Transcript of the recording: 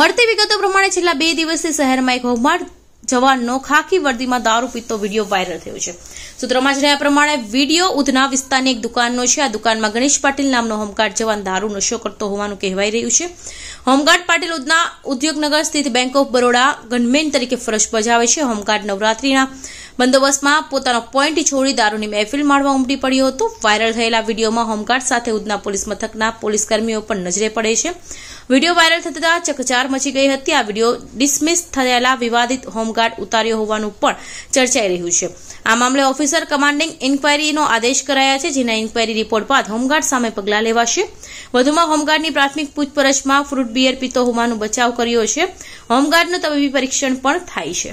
મળતી વિગતો પ્રમાણે છેલ્લા બે દિવસથી શહેરમાં એક હોમગાર્ડ જવાનનો ખાખી વર્દીમાં દારૂ પીતો વિડીયો વાયરલ થયો છે સૂત્રોમાં જણાવ્યા પ્રમાણે વિડીયો ઉધના વિસ્તારની એક દુકાનનો છે આ દુકાનમાં ગણેશ પાટીલ નામનો હોમગાર્ડ જવાન દારૂ નશો કરતો હોવાનું કહેવાઈ રહ્યું છે હોમગાર્ડ પાટીલ ઉધના ઉદ્યોગનગર સ્થિત બેંક ઓફ બરોડા ગનમેન તરીકે ફરજ બજાવે છે હોમગાર્ડ નવરાત્રીના બંદોબસ્તમાં પોતાનો પોઈન્ટ છોડી દારૂની મહેફિલ માણવા ઉમટી પડ્યો હતો વાયરલ થયેલા વિડીયોમાં હોમગાર્ડ સાથે ઉદના પોલીસ મથકના પોલીસ કર્મીઓ પણ નજરે પડે છે વિડીયો વાયરલ થતા ચકચાર મચી ગઈ હતી આ વિડીયો ડિસમિસ થયેલા વિવાદિત હોમગાર્ડ ઉતાર્યો હોવાનું પણ ચર્ચાઈ રહ્યું છે આ મામલે ઓફિસર કમાન્ડિંગ ઇન્ક્વાયરીનો આદેશ કરાયા છે જેના ઇન્ક્વાયરી રિપોર્ટ બાદ હોમગાર્ડ સામે પગલાં લેવાશે વધુમાં હોમગાર્ડની પ્રાથમિક પૂછપરછમાં ફ્રૂટ બિયર પીતો હોવાનું બચાવ કર્યો છે હોમગાર્ડનું તબીબી પરીક્ષણ પણ થાય છે